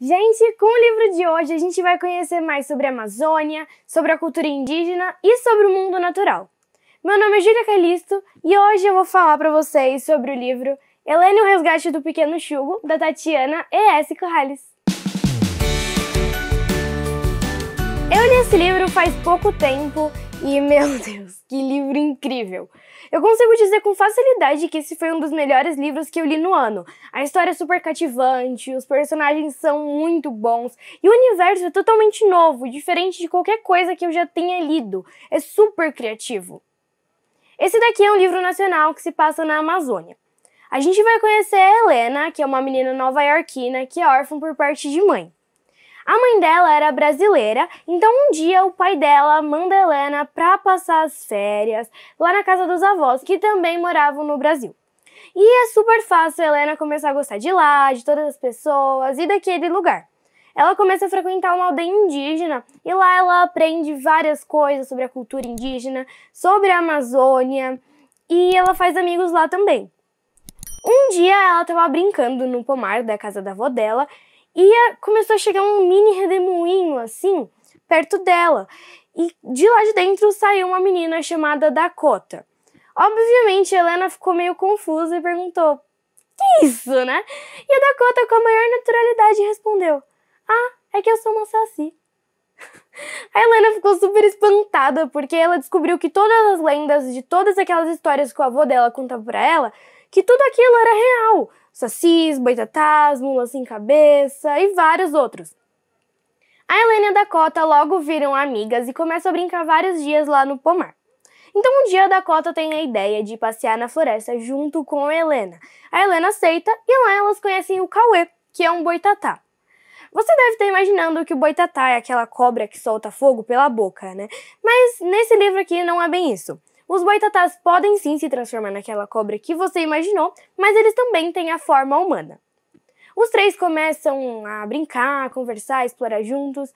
Gente, com o livro de hoje a gente vai conhecer mais sobre a Amazônia, sobre a cultura indígena e sobre o mundo natural. Meu nome é Júlia Calisto e hoje eu vou falar para vocês sobre o livro Helene o Resgate do Pequeno Chugo, da Tatiana E.S. Corrales. Eu li esse livro faz pouco tempo e meu Deus, que livro incrível! Eu consigo dizer com facilidade que esse foi um dos melhores livros que eu li no ano. A história é super cativante, os personagens são muito bons e o universo é totalmente novo, diferente de qualquer coisa que eu já tenha lido. É super criativo. Esse daqui é um livro nacional que se passa na Amazônia. A gente vai conhecer a Helena, que é uma menina nova-iorquina que é órfã por parte de mãe. A mãe dela era brasileira, então um dia o pai dela manda Helena para passar as férias lá na casa dos avós, que também moravam no Brasil. E é super fácil a Helena começar a gostar de lá, de todas as pessoas e daquele lugar. Ela começa a frequentar uma aldeia indígena e lá ela aprende várias coisas sobre a cultura indígena, sobre a Amazônia e ela faz amigos lá também. Um dia ela estava brincando no pomar da casa da avó dela e começou a chegar um mini redemoinho assim perto dela. E de lá de dentro saiu uma menina chamada Dakota. Obviamente, Helena ficou meio confusa e perguntou: "Que isso, né?" E a Dakota com a maior naturalidade respondeu: "Ah, é que eu sou uma saci." A Helena ficou super espantada porque ela descobriu que todas as lendas de todas aquelas histórias que o avô dela contava para ela, que tudo aquilo era real sacis, boitatás, mulas sem cabeça e vários outros. A Helena e a Dakota logo viram amigas e começam a brincar vários dias lá no pomar. Então um dia a Dakota tem a ideia de passear na floresta junto com a Helena. A Helena aceita e lá elas conhecem o Cauê, que é um boitatá. Você deve estar imaginando que o boitatá é aquela cobra que solta fogo pela boca, né? Mas nesse livro aqui não é bem isso. Os boitatás podem sim se transformar naquela cobra que você imaginou, mas eles também têm a forma humana. Os três começam a brincar, a conversar, a explorar juntos.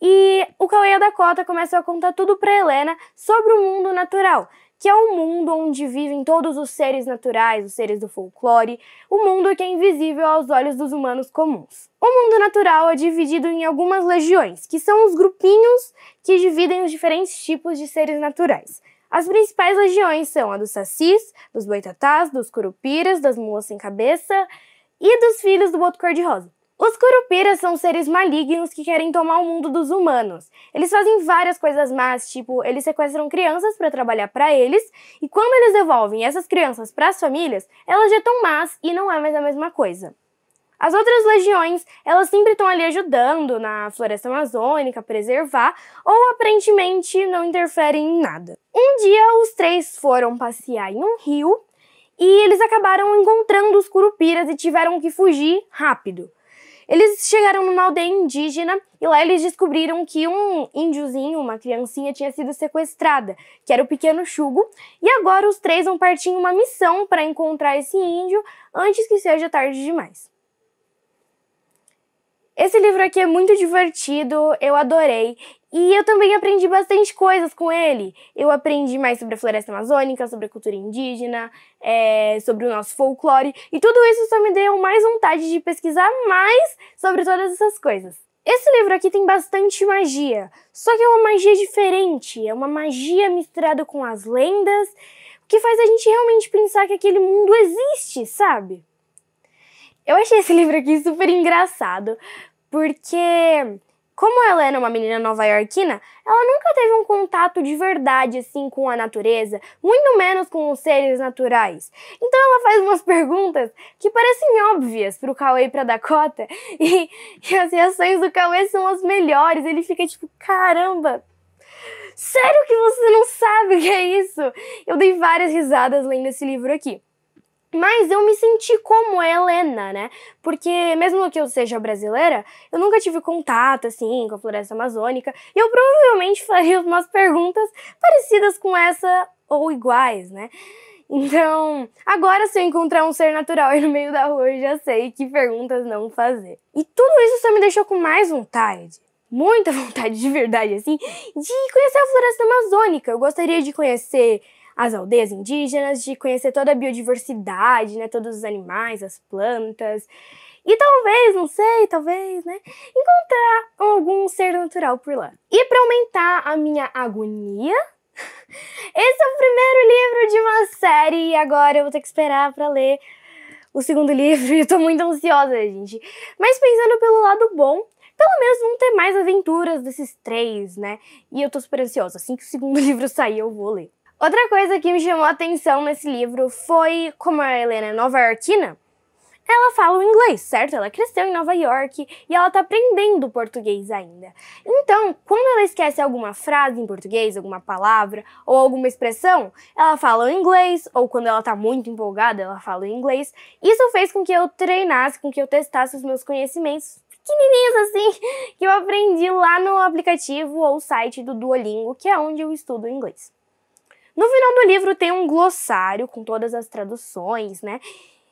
E o Cauê da cota Dakota começam a contar tudo para Helena sobre o mundo natural, que é um mundo onde vivem todos os seres naturais, os seres do folclore, o um mundo que é invisível aos olhos dos humanos comuns. O mundo natural é dividido em algumas legiões, que são os grupinhos que dividem os diferentes tipos de seres naturais. As principais legiões são a dos sacis, dos boitatás, dos curupiras, das mulas sem cabeça e dos filhos do boto cor-de-rosa. Os curupiras são seres malignos que querem tomar o mundo dos humanos. Eles fazem várias coisas más, tipo, eles sequestram crianças para trabalhar para eles, e quando eles devolvem essas crianças para as famílias, elas já estão más e não é mais a mesma coisa. As outras legiões, elas sempre estão ali ajudando na floresta amazônica, a preservar, ou aparentemente não interferem em nada. Um dia, os três foram passear em um rio e eles acabaram encontrando os curupiras e tiveram que fugir rápido. Eles chegaram numa aldeia indígena e lá eles descobriram que um índiozinho, uma criancinha, tinha sido sequestrada, que era o pequeno Chugo, e agora os três vão partir em uma missão para encontrar esse índio antes que seja tarde demais. Esse livro aqui é muito divertido, eu adorei. E eu também aprendi bastante coisas com ele. Eu aprendi mais sobre a floresta amazônica, sobre a cultura indígena, é, sobre o nosso folclore. E tudo isso só me deu mais vontade de pesquisar mais sobre todas essas coisas. Esse livro aqui tem bastante magia, só que é uma magia diferente, é uma magia misturada com as lendas, o que faz a gente realmente pensar que aquele mundo existe, sabe? Eu achei esse livro aqui super engraçado, porque como ela era uma menina nova-iorquina, ela nunca teve um contato de verdade assim com a natureza, muito menos com os seres naturais. Então ela faz umas perguntas que parecem óbvias pro Cauê e pra Dakota, e, e as reações do Cauê são as melhores. Ele fica tipo, caramba, sério que você não sabe o que é isso? Eu dei várias risadas lendo esse livro aqui. Mas eu me senti como Helena, né? Porque mesmo que eu seja brasileira, eu nunca tive contato assim com a floresta amazônica, e eu provavelmente faria umas perguntas parecidas com essa ou iguais, né? Então, agora se eu encontrar um ser natural aí no meio da rua, eu já sei que perguntas não fazer. E tudo isso só me deixou com mais vontade muita vontade de verdade, assim, de conhecer a floresta amazônica. Eu gostaria de conhecer as aldeias indígenas, de conhecer toda a biodiversidade, né, todos os animais, as plantas. E talvez, não sei, talvez, né, encontrar algum ser natural por lá. E para aumentar a minha agonia, esse é o primeiro livro de uma série e agora eu vou ter que esperar para ler o segundo livro e eu tô muito ansiosa, gente. Mas pensando pelo lado bom, pelo menos vão ter mais aventuras desses três, né? E eu tô super ansiosa. Assim que o segundo livro sair, eu vou ler. Outra coisa que me chamou a atenção nesse livro foi como a Helena é nova-iorquina, ela fala o inglês, certo? Ela é cresceu em Nova York e ela tá aprendendo português ainda. Então, quando ela esquece alguma frase em português, alguma palavra ou alguma expressão, ela fala o inglês, ou quando ela tá muito empolgada, ela fala o inglês. Isso fez com que eu treinasse, com que eu testasse os meus conhecimentos pequenininhos assim, que eu aprendi lá no aplicativo ou site do Duolingo, que é onde eu estudo inglês. No final do livro tem um glossário com todas as traduções, né?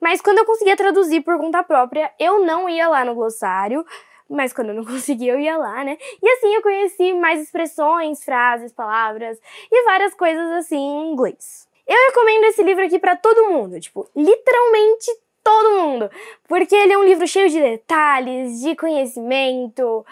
Mas quando eu conseguia traduzir por conta própria, eu não ia lá no glossário, mas quando eu não conseguia, eu ia lá, né? E assim eu conheci mais expressões, frases, palavras e várias coisas assim em inglês. Eu recomendo esse livro aqui para todo mundo, tipo, literalmente todo mundo, porque ele é um livro cheio de detalhes, de conhecimento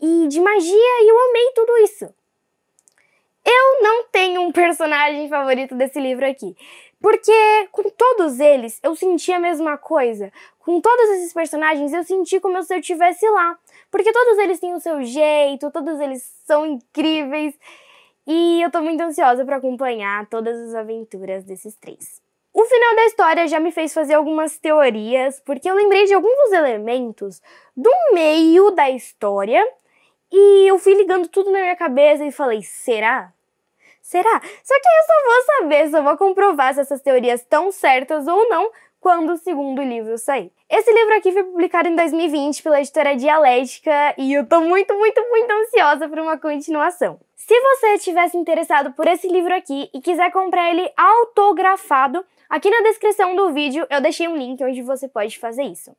e de magia, e eu amei tudo isso. Eu não tenho um personagem favorito desse livro aqui. Porque com todos eles eu senti a mesma coisa. Com todos esses personagens eu senti como se eu estivesse lá. Porque todos eles têm o seu jeito, todos eles são incríveis. E eu tô muito ansiosa para acompanhar todas as aventuras desses três. O final da história já me fez fazer algumas teorias, porque eu lembrei de alguns dos elementos do meio da história e eu fui ligando tudo na minha cabeça e falei: será? Será? Só que eu só vou saber, só vou comprovar se essas teorias estão certas ou não quando o segundo livro sair. Esse livro aqui foi publicado em 2020 pela editora Dialética e eu tô muito, muito, muito ansiosa por uma continuação. Se você estivesse interessado por esse livro aqui e quiser comprar ele autografado, aqui na descrição do vídeo eu deixei um link onde você pode fazer isso.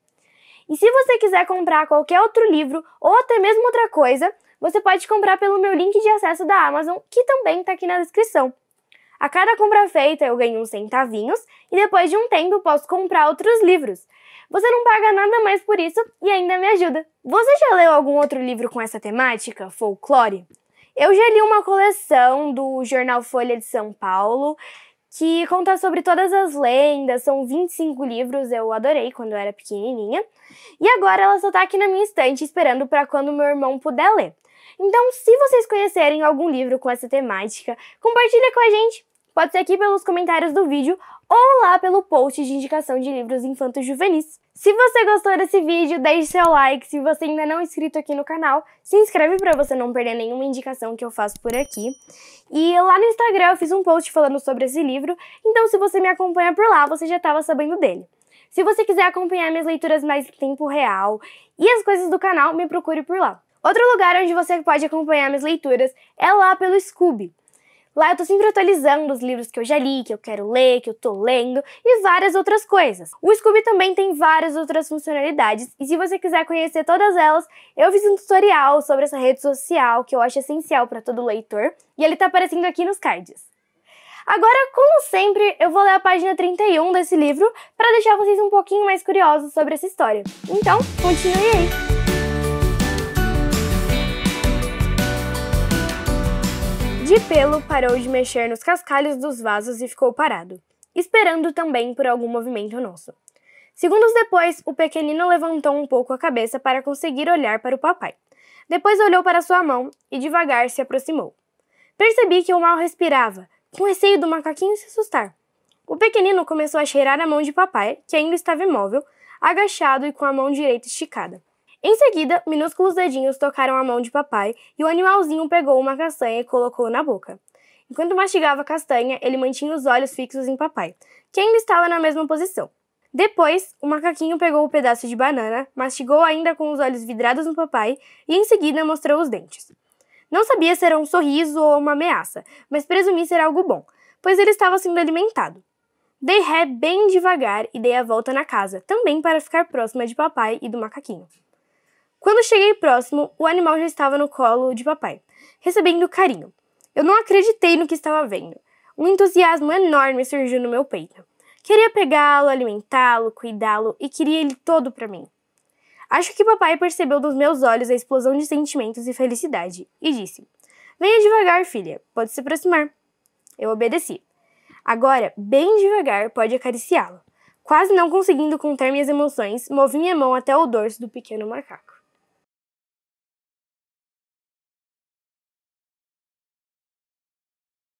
E se você quiser comprar qualquer outro livro ou até mesmo outra coisa, você pode comprar pelo meu link de acesso da Amazon, que também está aqui na descrição. A cada compra feita eu ganho uns centavinhos e depois de um tempo posso comprar outros livros. Você não paga nada mais por isso e ainda me ajuda. Você já leu algum outro livro com essa temática? Folclore? Eu já li uma coleção do jornal Folha de São Paulo que conta sobre todas as lendas, são 25 livros, eu adorei quando eu era pequenininha. E agora ela só tá aqui na minha estante esperando para quando meu irmão puder ler. Então, se vocês conhecerem algum livro com essa temática, compartilha com a gente. Pode ser aqui pelos comentários do vídeo ou lá pelo post de indicação de livros infantos juvenis. Se você gostou desse vídeo, deixe seu like. Se você ainda não é inscrito aqui no canal, se inscreve para você não perder nenhuma indicação que eu faço por aqui. E lá no Instagram eu fiz um post falando sobre esse livro, então se você me acompanha por lá, você já estava sabendo dele. Se você quiser acompanhar minhas leituras mais em tempo real e as coisas do canal, me procure por lá. Outro lugar onde você pode acompanhar minhas leituras é lá pelo Scooby. Lá eu tô sempre atualizando os livros que eu já li, que eu quero ler, que eu tô lendo e várias outras coisas. O Scooby também tem várias outras funcionalidades e se você quiser conhecer todas elas, eu fiz um tutorial sobre essa rede social que eu acho essencial para todo leitor e ele tá aparecendo aqui nos cards. Agora, como sempre, eu vou ler a página 31 desse livro para deixar vocês um pouquinho mais curiosos sobre essa história. Então, continue aí! De pelo parou de mexer nos cascalhos dos vasos e ficou parado, esperando também por algum movimento nosso. Segundos depois, o pequenino levantou um pouco a cabeça para conseguir olhar para o papai. Depois olhou para sua mão e devagar se aproximou. Percebi que eu mal respirava, com receio do macaquinho se assustar. O pequenino começou a cheirar a mão de papai, que ainda estava imóvel, agachado e com a mão direita esticada. Em seguida, minúsculos dedinhos tocaram a mão de papai e o animalzinho pegou uma castanha e colocou na boca. Enquanto mastigava a castanha, ele mantinha os olhos fixos em papai, que ainda estava na mesma posição. Depois, o macaquinho pegou o um pedaço de banana, mastigou ainda com os olhos vidrados no papai e em seguida mostrou os dentes. Não sabia se era um sorriso ou uma ameaça, mas presumi ser algo bom, pois ele estava sendo alimentado. Dei ré bem devagar e dei a volta na casa, também para ficar próxima de papai e do macaquinho. Quando cheguei próximo, o animal já estava no colo de papai, recebendo carinho. Eu não acreditei no que estava vendo. Um entusiasmo enorme surgiu no meu peito. Queria pegá-lo, alimentá-lo, cuidá-lo e queria ele todo para mim. Acho que papai percebeu nos meus olhos a explosão de sentimentos e felicidade e disse: Venha devagar, filha, pode se aproximar. Eu obedeci. Agora, bem devagar, pode acariciá-lo. Quase não conseguindo conter minhas emoções, movi minha mão até o dorso do pequeno macaco.